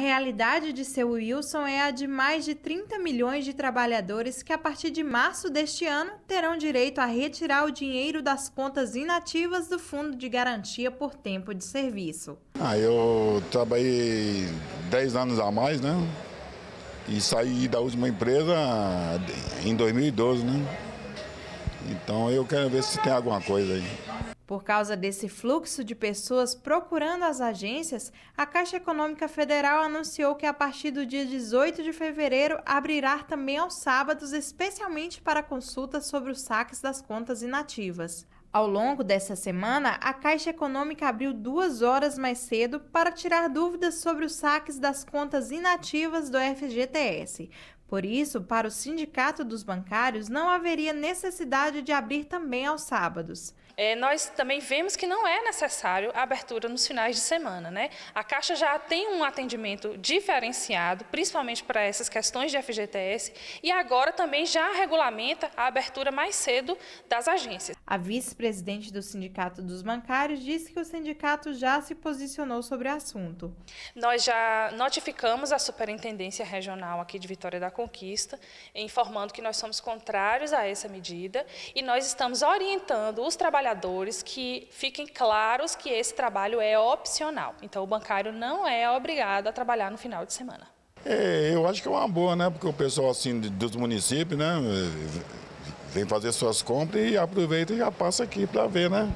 realidade de seu Wilson é a de mais de 30 milhões de trabalhadores que, a partir de março deste ano, terão direito a retirar o dinheiro das contas inativas do Fundo de Garantia por Tempo de Serviço. Ah, eu trabalhei 10 anos a mais, né? E saí da última empresa em 2012, né? Então eu quero ver se tem alguma coisa aí. Por causa desse fluxo de pessoas procurando as agências, a Caixa Econômica Federal anunciou que a partir do dia 18 de fevereiro abrirá também aos sábados, especialmente para consultas sobre os saques das contas inativas. Ao longo dessa semana, a Caixa Econômica abriu duas horas mais cedo para tirar dúvidas sobre os saques das contas inativas do FGTS. Por isso, para o Sindicato dos Bancários, não haveria necessidade de abrir também aos sábados. É, nós também vemos que não é necessário a abertura nos finais de semana. Né? A Caixa já tem um atendimento diferenciado, principalmente para essas questões de FGTS, e agora também já regulamenta a abertura mais cedo das agências. A vice-presidente do Sindicato dos Bancários disse que o sindicato já se posicionou sobre o assunto. Nós já notificamos a Superintendência Regional aqui de Vitória da Conquista, informando que nós somos contrários a essa medida e nós estamos orientando os trabalhadores que fiquem claros que esse trabalho é opcional. Então, o bancário não é obrigado a trabalhar no final de semana. É, eu acho que é uma boa, né? Porque o pessoal assim dos municípios, né? Vem fazer suas compras e aproveita e já passa aqui para ver, né?